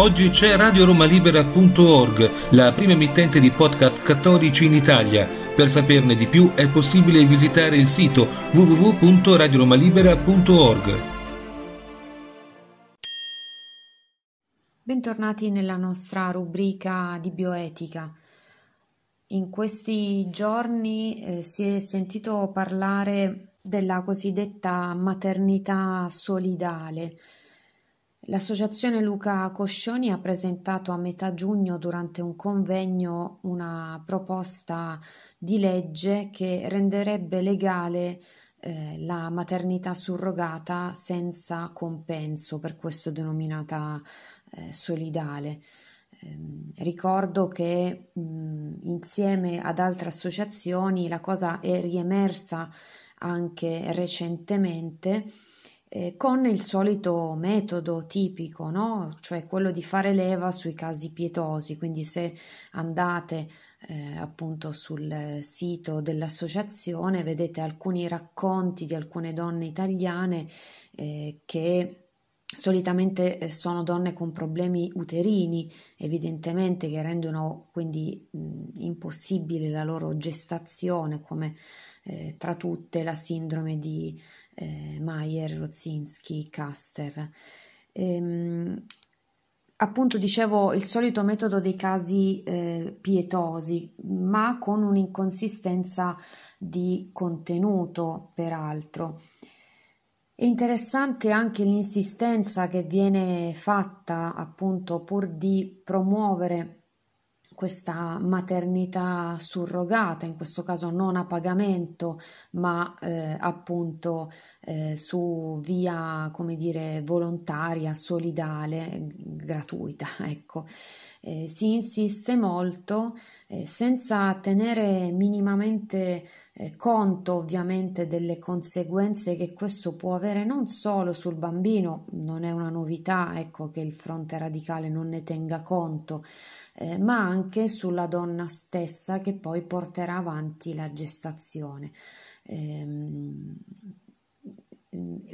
Oggi c'è radioromalibera.org, la prima emittente di podcast cattolici in Italia. Per saperne di più è possibile visitare il sito www.radioromalibera.org. Bentornati nella nostra rubrica di bioetica. In questi giorni eh, si è sentito parlare della cosiddetta maternità solidale L'associazione Luca Coscioni ha presentato a metà giugno durante un convegno una proposta di legge che renderebbe legale eh, la maternità surrogata senza compenso, per questo denominata eh, solidale. Ehm, ricordo che mh, insieme ad altre associazioni la cosa è riemersa anche recentemente eh, con il solito metodo tipico, no? cioè quello di fare leva sui casi pietosi, quindi se andate eh, appunto sul sito dell'associazione vedete alcuni racconti di alcune donne italiane eh, che solitamente eh, sono donne con problemi uterini, evidentemente che rendono quindi mh, impossibile la loro gestazione, come eh, tra tutte la sindrome di eh, Mayer, Rozinski, Caster. Ehm, appunto dicevo il solito metodo dei casi eh, pietosi, ma con un'inconsistenza di contenuto, peraltro. È interessante anche l'insistenza che viene fatta appunto pur di promuovere questa maternità surrogata, in questo caso non a pagamento, ma eh, appunto eh, su via, come dire, volontaria, solidale, gratuita, ecco eh, si insiste molto eh, senza tenere minimamente eh, conto ovviamente delle conseguenze che questo può avere non solo sul bambino, non è una novità ecco, che il fronte radicale non ne tenga conto, eh, ma anche sulla donna stessa che poi porterà avanti la gestazione. Ehm,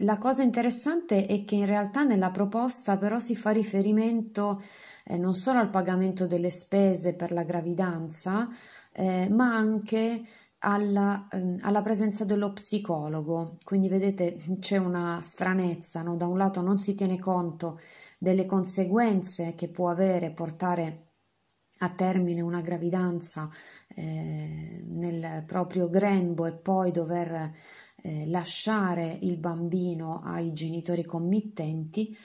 la cosa interessante è che in realtà nella proposta però si fa riferimento eh, non solo al pagamento delle spese per la gravidanza, eh, ma anche alla, ehm, alla, presenza dello psicologo. Quindi vedete c'è una stranezza, no? da un lato non si tiene conto delle conseguenze che può avere portare a termine una gravidanza eh, nel proprio grembo e poi dover eh, lasciare il bambino ai genitori committenti,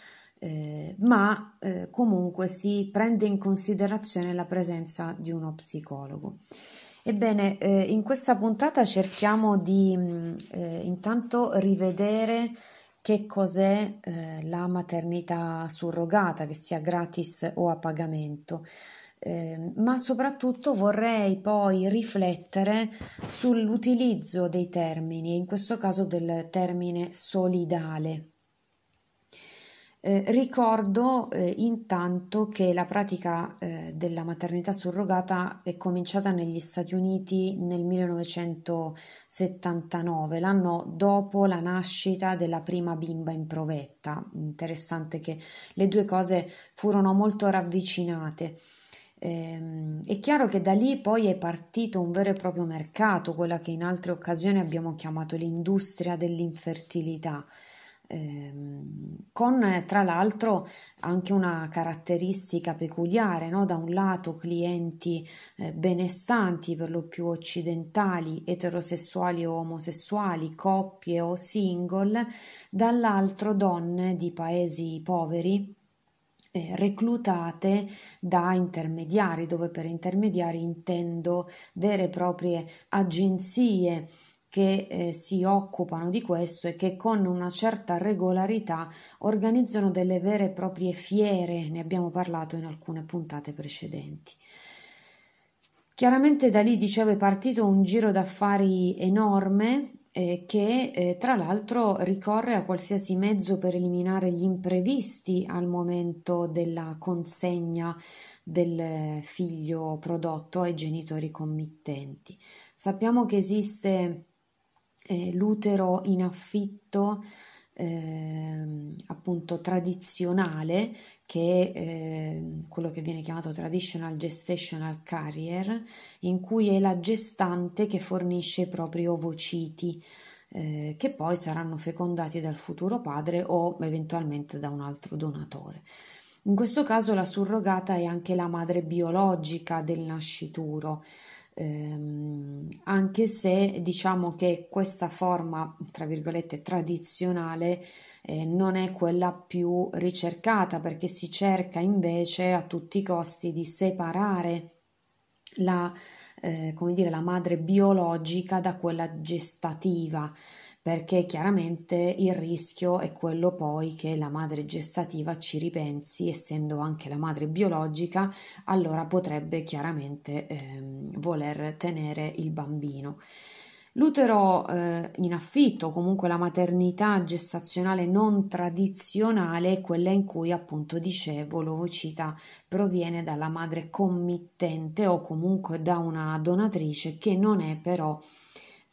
eh, ma eh, comunque si prende in considerazione la presenza di uno psicologo. Ebbene, eh, in questa puntata cerchiamo di mm, eh, intanto rivedere che cos'è eh, la maternità surrogata, che sia gratis o a pagamento. Eh, ma soprattutto vorrei poi riflettere sull'utilizzo dei termini, in questo caso del termine solidale. Eh, ricordo eh, intanto che la pratica eh, della maternità surrogata è cominciata negli Stati Uniti nel 1979, l'anno dopo la nascita della prima bimba in provetta. Interessante che le due cose furono molto ravvicinate. Ehm, è chiaro che da lì poi è partito un vero e proprio mercato, quella che in altre occasioni abbiamo chiamato l'industria dell'infertilità ehm, con tra l'altro anche una caratteristica peculiare, no? da un lato clienti eh, benestanti, per lo più occidentali, eterosessuali o omosessuali, coppie o single, dall'altro donne di paesi poveri eh, reclutate da intermediari, dove per intermediari intendo vere e proprie agenzie che eh, si occupano di questo e che con una certa regolarità organizzano delle vere e proprie fiere, ne abbiamo parlato in alcune puntate precedenti. Chiaramente da lì, dicevo, è partito un giro d'affari enorme eh, che eh, tra l'altro ricorre a qualsiasi mezzo per eliminare gli imprevisti al momento della consegna del eh, figlio prodotto ai genitori committenti. Sappiamo che esiste eh, l'utero in affitto eh, appunto tradizionale che è ehm, quello che viene chiamato traditional gestational carrier in cui è la gestante che fornisce i propri ovociti eh, che poi saranno fecondati dal futuro padre o eventualmente da un altro donatore. In questo caso la surrogata è anche la madre biologica del nascituro, ehm, anche se diciamo che questa forma, tra virgolette, tradizionale eh, non è quella più ricercata perché si cerca invece a tutti i costi di separare la, eh, come dire, la madre biologica da quella gestativa perché chiaramente il rischio è quello poi che la madre gestativa ci ripensi, essendo anche la madre biologica, allora potrebbe chiaramente ehm, voler tenere il bambino. L'utero eh, in affitto, comunque la maternità gestazionale non tradizionale, è quella in cui appunto dicevo l'ovocita proviene dalla madre committente o comunque da una donatrice che non è però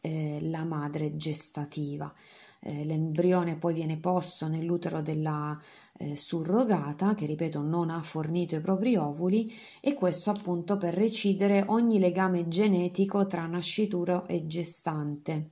eh, la madre gestativa. Eh, l'embrione poi viene posto nell'utero della eh, surrogata, che ripeto non ha fornito i propri ovuli, e questo appunto per recidere ogni legame genetico tra nascituro e gestante.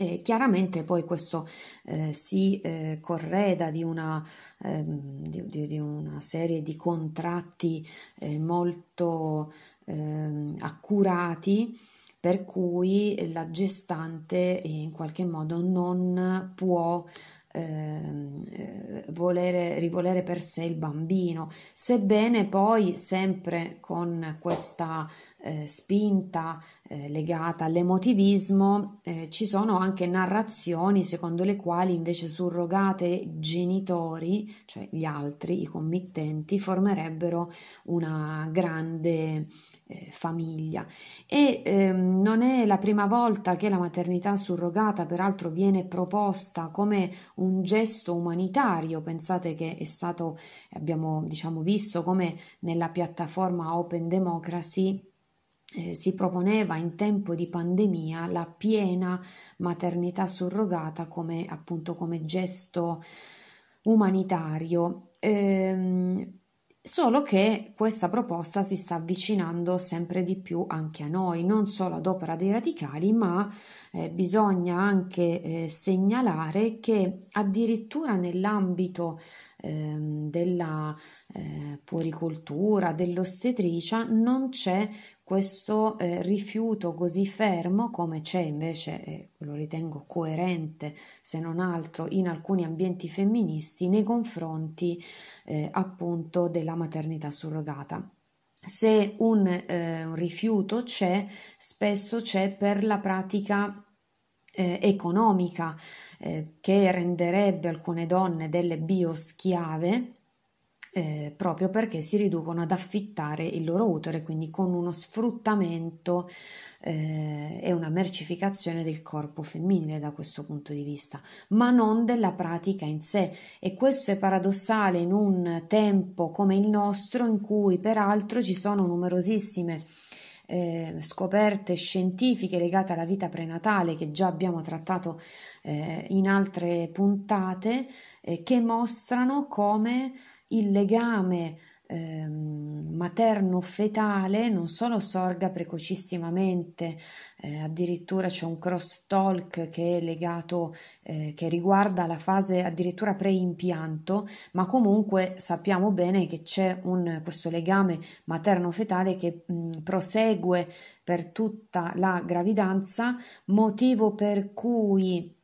Eh, chiaramente poi questo eh, si eh, correda di una, ehm, di, di, di una, serie di contratti eh, molto ehm, accurati per cui la gestante eh, in qualche modo non può ehm, eh, volere, rivolere per sé il bambino, sebbene poi sempre con questa eh, spinta eh, legata all'emotivismo eh, ci sono anche narrazioni secondo le quali invece surrogate genitori, cioè gli altri, i committenti, formerebbero una grande eh, famiglia. E ehm, non è la prima volta che la maternità surrogata, peraltro, viene proposta come un gesto umanitario. Pensate che è stato, abbiamo diciamo, visto come nella piattaforma Open Democracy. Eh, si proponeva in tempo di pandemia la piena maternità surrogata come appunto come gesto umanitario. Ehm, Solo che questa proposta si sta avvicinando sempre di più anche a noi, non solo ad opera dei radicali, ma eh, bisogna anche eh, segnalare che addirittura nell'ambito ehm, eh, della puericoltura, dell'ostetricia, non c'è questo eh, rifiuto così fermo come c'è invece, eh, lo ritengo coerente se non altro, in alcuni ambienti femministi nei confronti eh, appunto della maternità surrogata. Se un, eh, un rifiuto c'è, spesso c'è per la pratica eh, economica eh, che renderebbe alcune donne delle bioschiave eh, proprio perché si riducono ad affittare il loro utero e quindi con uno sfruttamento eh, e una mercificazione del corpo femminile da questo punto di vista, ma non della pratica in sé e questo è paradossale in un tempo come il nostro in cui peraltro ci sono numerosissime eh, scoperte scientifiche legate alla vita prenatale che già abbiamo trattato eh, in altre puntate eh, che mostrano come il legame eh, materno-fetale non solo sorga precocissimamente, eh, addirittura c'è un cross-talk che è legato, eh, che riguarda la fase addirittura pre-impianto, ma comunque sappiamo bene che c'è un, questo legame materno-fetale che mh, mm, prosegue per tutta la gravidanza, motivo per cui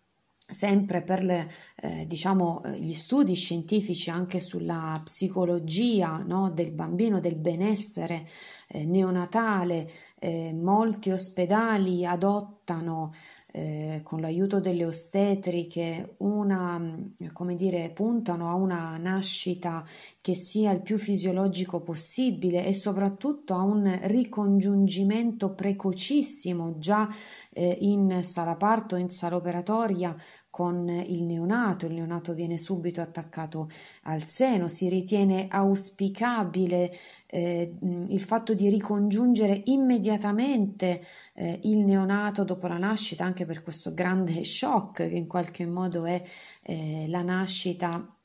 sempre per le, eh, diciamo, eh, gli studi scientifici anche sulla psicologia no, del bambino, del benessere eh, neonatale, eh, molti ospedali adottano eh, con l'aiuto delle ostetriche una, mm, come dire, puntano a una nascita che sia il più fisiologico possibile e soprattutto a un ricongiungimento precocissimo già eh, in sala parto, in sala operatoria con il neonato, il neonato viene subito attaccato al seno, si ritiene auspicabile eh, il fatto di ricongiungere immediatamente eh, il neonato dopo la nascita, anche per questo grande shock che in qualche modo è eh, la nascita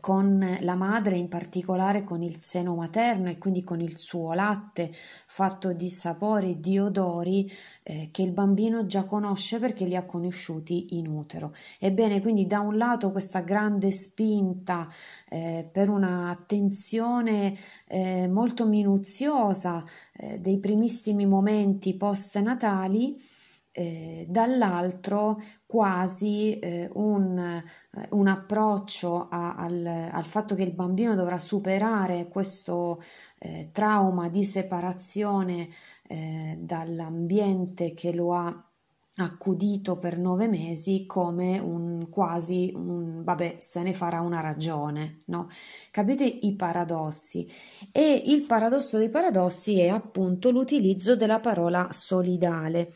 con la madre, in particolare con il seno materno e quindi con il suo latte fatto di sapori, di odori eh, che il bambino già conosce perché li ha conosciuti in utero. Ebbene, quindi da un lato questa grande spinta eh, per un'attenzione eh, molto minuziosa eh, dei primissimi momenti post natali eh, dall'altro quasi eh, un, eh, un, approccio a, al, al, fatto che il bambino dovrà superare questo eh, trauma di separazione eh, dall'ambiente che lo ha accudito per nove mesi come un quasi un vabbè se ne farà una ragione no capite i paradossi e il paradosso dei paradossi è appunto l'utilizzo della parola solidale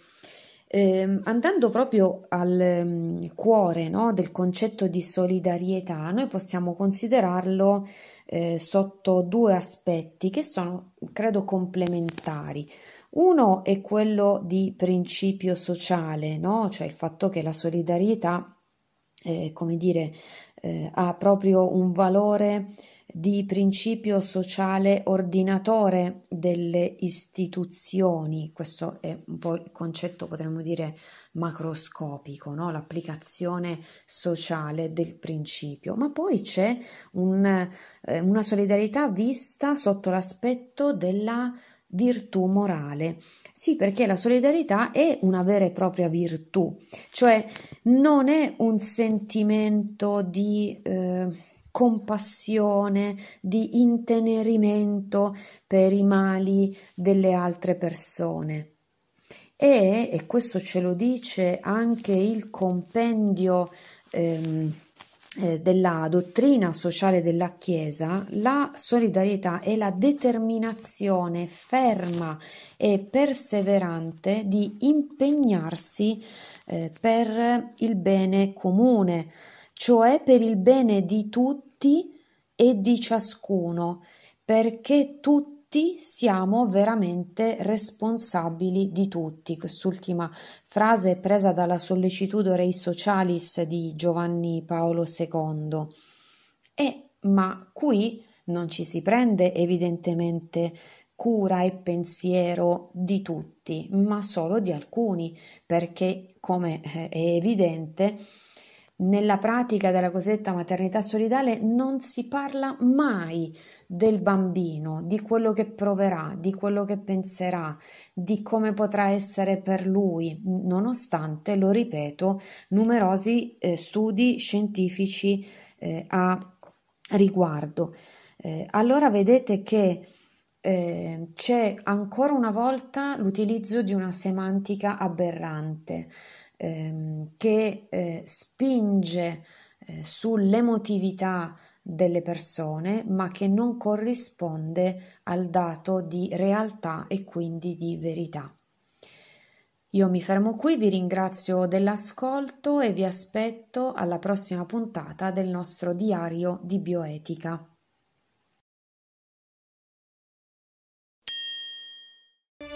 eh, andando proprio al um, cuore no, del concetto di solidarietà, noi possiamo considerarlo eh, sotto due aspetti che sono, credo, complementari. Uno è quello di principio sociale, no? cioè il fatto che la solidarietà eh, come dire, eh, ha proprio un valore di principio sociale ordinatore delle istituzioni. Questo è un po' il concetto, potremmo dire, macroscopico, no? l'applicazione sociale del principio. Ma poi c'è un, eh, una solidarietà vista sotto l'aspetto della virtù morale sì, perché la solidarietà è una vera e propria virtù, cioè non è un sentimento di eh, compassione, di intenerimento per i mali delle altre persone. E, e questo ce lo dice anche il compendio ehm, eh, della dottrina sociale della Chiesa, la solidarietà è la determinazione ferma e perseverante di impegnarsi eh, per il bene comune, cioè per il bene di tutti e di ciascuno, perché tutti tutti siamo veramente responsabili di tutti. Quest'ultima frase è presa dalla Sollecitudo Rei Socialis di Giovanni Paolo II. E, ma qui non ci si prende evidentemente cura e pensiero di tutti, ma solo di alcuni, perché come eh, è evidente nella pratica della cosiddetta maternità solidale non si parla mai del bambino, di quello che proverà, di quello che penserà, di come potrà essere per lui, nonostante, lo ripeto, numerosi eh, studi scientifici eh, a riguardo. Eh, allora vedete che eh, c'è ancora una volta l'utilizzo di una semantica aberrante ehm, che eh, spinge eh, sull'emotività delle persone, ma che non corrisponde al dato di realtà e quindi di verità. Io mi fermo qui, vi ringrazio dell'ascolto e vi aspetto alla prossima puntata del nostro diario di bioetica.